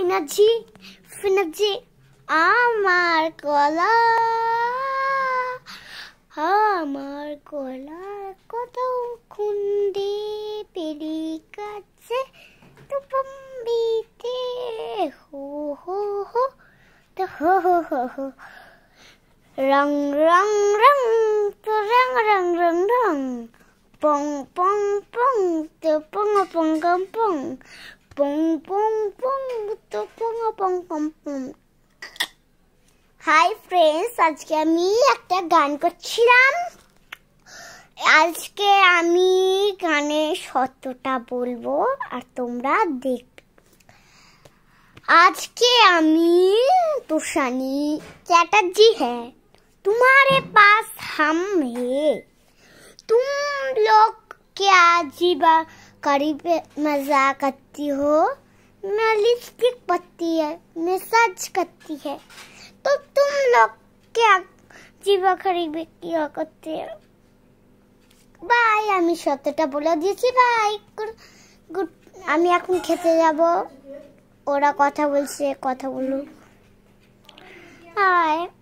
ফৈনাজি ফৈনাজি আমার কলা আমার কলা কত খুন্দি পেরি কাছে তো পম্বিতে হো হো হো তো হো হো হো হো রং রং রং তো রং রং রং রং পং পং পং তো পং পং পং পং পং পং পং পং পং পং হাই ফ্রেন্ডস আজকে আমি একটা গান করছিলাম আজকে আমি গানে সত্যটা বলবো আর তোমরা দেখ আজকে আমি তুষানি চ্যাটার্জি হ্যাঁ तुम्हारे পাস হাম হে তুম লোক কে আজিবা करीब মজা করতে হো मैं लिपस्टिक पत्ती है मैं करती है तो तुम लोग क्या জীবা খারিবে কিয়া করতে বাই আমি সত্যটা বলে দিয়েছি ভাই গুড আমি এখন খেতে যাব ওরা কথা বলছে কথা বলুক হায়